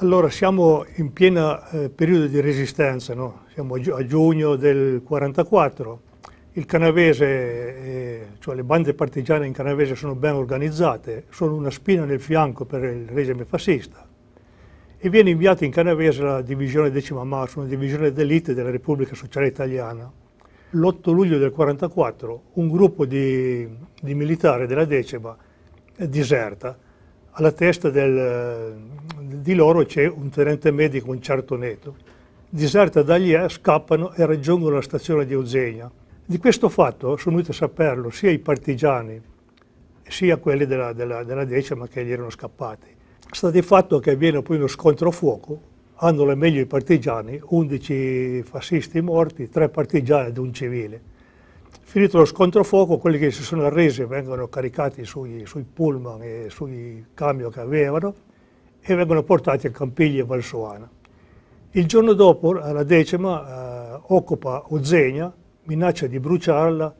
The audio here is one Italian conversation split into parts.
Allora, siamo in pieno eh, periodo di resistenza, no? siamo a, gi a, giugno del 1944. Il canavese, eh, cioè le bande partigiane in canavese sono ben organizzate, sono una spina nel fianco per il regime fascista. E viene inviata in canavese la divisione decima marzo, una divisione d'elite della Repubblica Sociale Italiana. L'8 luglio del 1944 un gruppo di, di militari della decima eh, diserta alla testa del, di loro c'è un tenente medico, un certo Neto. Diserta da lì, eh, scappano e raggiungono la stazione di Eugenia. Di questo fatto sono venuti a saperlo sia i partigiani sia quelli della, della, della decima che gli erano scappati. Sta di fatto che avviene poi uno scontro a fuoco, hanno le meglio i partigiani, 11 fascisti morti, 3 partigiani ed un civile. Finito lo scontro a fuoco, quelli che si sono arresi vengono caricati sui, sui pullman e sui camion che avevano e vengono portati a Campiglia e Valsuana. Il giorno dopo, alla decima, eh, occupa Ozegna, minaccia di bruciarla,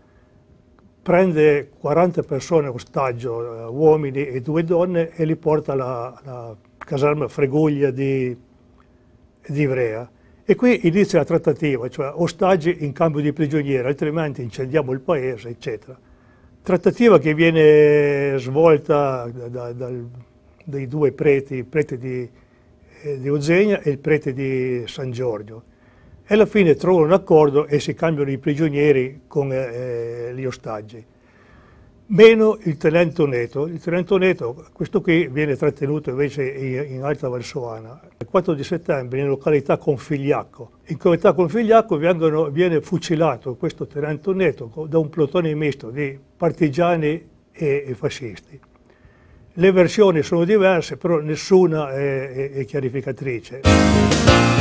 prende 40 persone ostaggio, eh, uomini e due donne, e li porta alla, alla caserma Freguglia di, di Ivrea. E qui inizia la trattativa, cioè ostaggi in cambio di prigionieri, altrimenti incendiamo il paese, eccetera. Trattativa che viene svolta da, da, dal dei due preti, il prete di, eh, di Eugenia e il prete di San Giorgio. E alla fine trovano un accordo e si cambiano i prigionieri con eh, eh gli ostaggi. Meno il tenente Oneto. Il tenente Oneto, questo qui, viene trattenuto invece in, in Alta Valsoana. Il 4 di settembre, in località Configliacco. In località Configliacco vengono, viene fucilato questo tenente Oneto da un plotone misto di partigiani e, e fascisti. Le versioni sono diverse, però nessuna è, è, è chiarificatrice.